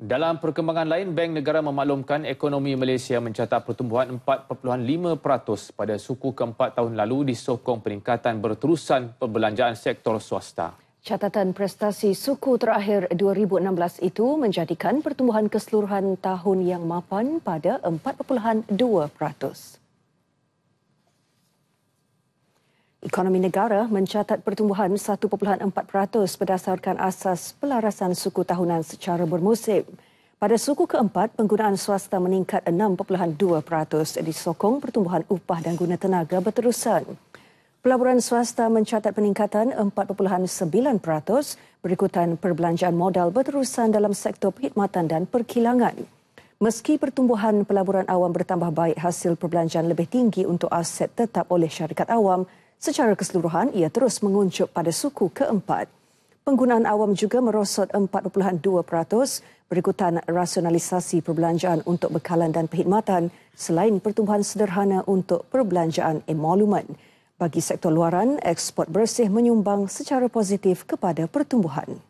Dalam perkembangan lain, Bank Negara memaklumkan ekonomi Malaysia mencatat pertumbuhan 4.5% pada suku keempat tahun lalu disokong peningkatan berterusan perbelanjaan sektor swasta. Catatan prestasi suku terakhir 2016 itu menjadikan pertumbuhan keseluruhan tahun yang mapan pada 4.2%. Ekonomi negara mencatat pertumbuhan 1.4% berdasarkan asas pelarasan suku tahunan secara bermusim. Pada suku keempat, penggunaan swasta meningkat 6.2% disokong pertumbuhan upah dan guna tenaga berterusan. Pelaburan swasta mencatat peningkatan 4.9% berikutan perbelanjaan modal berterusan dalam sektor perkhidmatan dan perkilangan. Meski pertumbuhan pelaburan awam bertambah baik, hasil perbelanjaan lebih tinggi untuk aset tetap oleh syarikat awam Secara keseluruhan, ia terus menguncup pada suku keempat. Penggunaan awam juga merosot 4.2% berikutan rasionalisasi perbelanjaan untuk bekalan dan perkhidmatan selain pertumbuhan sederhana untuk perbelanjaan emolumen. Bagi sektor luaran, ekspor bersih menyumbang secara positif kepada pertumbuhan.